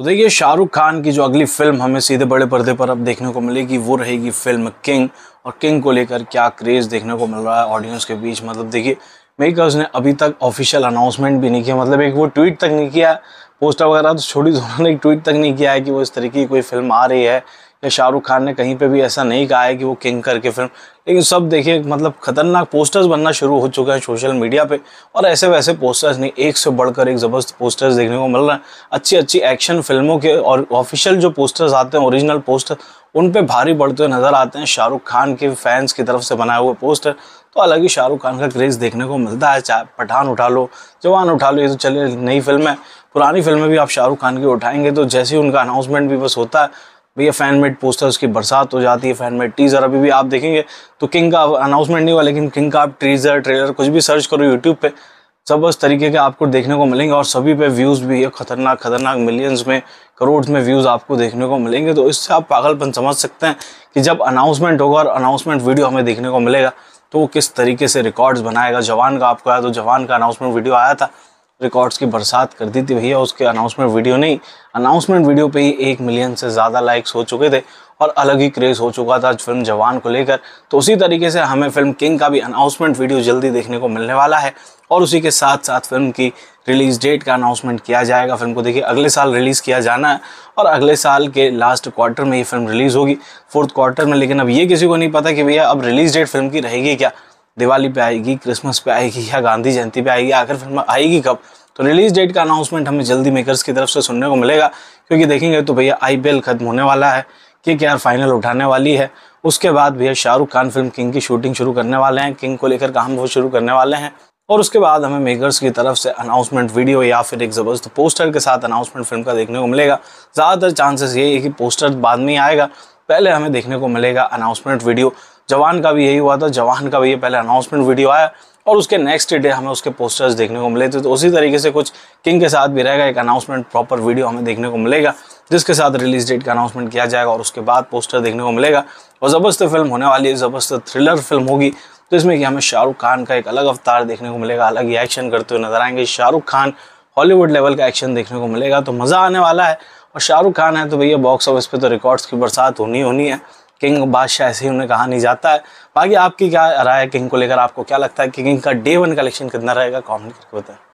तो देखिए शाहरुख खान की जो अगली फिल्म हमें सीधे बड़े पर्दे पर अब देखने को मिलेगी वो रहेगी फिल्म किंग और किंग को लेकर क्या क्रेज़ देखने को मिल रहा है ऑडियंस के बीच मतलब देखिए मेकर्स ने अभी तक ऑफिशियल अनाउंसमेंट भी नहीं किया मतलब एक वो ट्वीट तक नहीं किया पोस्टर वगैरह तो छोड़ी तो उन्होंने ट्वीट तक नहीं किया है कि वो इस तरीके की कोई फिल्म आ रही है या शाहरुख खान ने कहीं पे भी ऐसा नहीं कहा है कि वो किंग करके फिल्म लेकिन सब देखिए मतलब खतरनाक पोस्टर्स बनना शुरू हो चुका है सोशल मीडिया पे और ऐसे वैसे पोस्टर्स नहीं एक से बढ़कर एक ज़बरदस्त पोस्टर्स देखने को मिल रहे हैं अच्छी अच्छी एक्शन फिल्मों के और ऑफिशियल जो पोस्टर्स आते हैं ओरिजिनल पोस्टर उन पर भारी बढ़ते हुए नज़र आते हैं शाहरुख खान के फैंस की तरफ से बनाए हुए पोस्टर तो अलग ही शाहरुख खान का क्रेज़ देखने को मिलता है चाहे पठान उठा लो जवान उठा लो ये तो चले नई फिल्म है पुरानी फिल्में भी आप शाहरुख खान की उठाएंगे तो जैसे ही उनका अनाउंसमेंट भी बस होता है भैया फैन मेड पोस्टर उसकी बरसात हो जाती है फैन मेड टीज़र अभी भी आप देखेंगे तो किंग का अनाउंसमेंट नहीं हुआ लेकिन किंग का आप टीज़र ट्रेलर कुछ भी सर्च करो यूट्यूब पे सब उस तरीके के आपको देखने को मिलेंगे और सभी पे व्यूज़ भी है खतरनाक खतरनाक मिलियंस में करोड़ में व्यूज़ आपको देखने को मिलेंगे तो इससे आप पागलपन समझ सकते हैं कि जब अनाउंसमेंट होगा और अनाउंसमेंट वीडियो हमें देखने को मिलेगा तो वो किस तरीके से रिकॉर्ड्स बनाएगा जवान का आपको आया तो जवान का अनाउंसमेंट वीडियो आया था रिकॉर्ड्स की बरसात कर दी थी भैया उसके अनाउंसमेंट वीडियो नहीं अनाउंसमेंट वीडियो पे ही एक मिलियन से ज़्यादा लाइक्स हो चुके थे और अलग ही क्रेज़ हो चुका था फिल्म जवान को लेकर तो उसी तरीके से हमें फिल्म किंग का भी अनाउंसमेंट वीडियो जल्दी देखने को मिलने वाला है और उसी के साथ साथ फिल्म की रिलीज़ डेट का अनाउंसमेंट किया जाएगा फिल्म को देखिए अगले साल रिलीज़ किया जाना है और अगले साल के लास्ट क्वार्टर में ये फिल्म रिलीज़ होगी फोर्थ क्वार्टर में लेकिन अब ये किसी को नहीं पता कि भैया अब रिलीज़ डेट फिल्म की रहेगी क्या दिवाली पे आएगी क्रिसमस पे आएगी या गांधी जयंती पे आएगी आखिर फिल्म आएगी कब तो रिलीज डेट का अनाउंसमेंट हमें जल्दी मेकर्स की तरफ से सुनने को मिलेगा क्योंकि देखेंगे तो भैया आई खत्म होने वाला है के के फाइनल उठाने वाली है उसके बाद भैया शाहरुख खान फिल्म किंग की शूटिंग शुरू करने वाले हैं किंग को लेकर काम वो शुरू करने वाले हैं और उसके बाद हमें मेकर्स की तरफ से अनाउंसमेंट वीडियो या फिर एक ज़बरदस्त पोस्टर के साथ अनाउंसमेंट फिल्म का देखने को मिलेगा ज़्यादातर चांसेस ये है कि पोस्टर बाद में ही आएगा पहले हमें देखने को मिलेगा अनाउंसमेंट वीडियो जवान का भी यही हुआ था जवान का भी ये पहले अनाउंसमेंट वीडियो आया और उसके नेक्स्ट डे हमें उसके पोस्टर्स देखने को मिले थे तो उसी तरीके से कुछ किंग के साथ भी रहेगा एक अनाउंसमेंट प्रॉपर वीडियो हमें देखने को मिलेगा जिसके साथ रिलीज डेट का अनाउंसमेंट किया जाएगा और उसके बाद पोस्टर देखने को मिलेगा और ज़बरदस्त फिल्म होने वाली है ज़बरदस्त थ्रिलर फिल्म होगी तो इसमें कि हमें शाहरुख खान का एक अलग अवतार देखने को मिलेगा अलग ही एक्शन करते हुए नजर आएंगे शाहरुख खान हॉलीवुड लेवल का एक्शन देखने को मिलेगा तो मज़ा आने वाला है और शाहरुख खान है तो भैया बॉक्स ऑफिस पे तो रिकॉर्ड्स की बरसात होनी होनी है किंग बादशाह ऐसे ही उन्हें कहा नहीं जाता है बाकी आपकी क्या राय है किंग को लेकर आपको क्या लगता है कि किंग का डे वन कलेक्शन कितना रहेगा कॉमेंट करके बताएं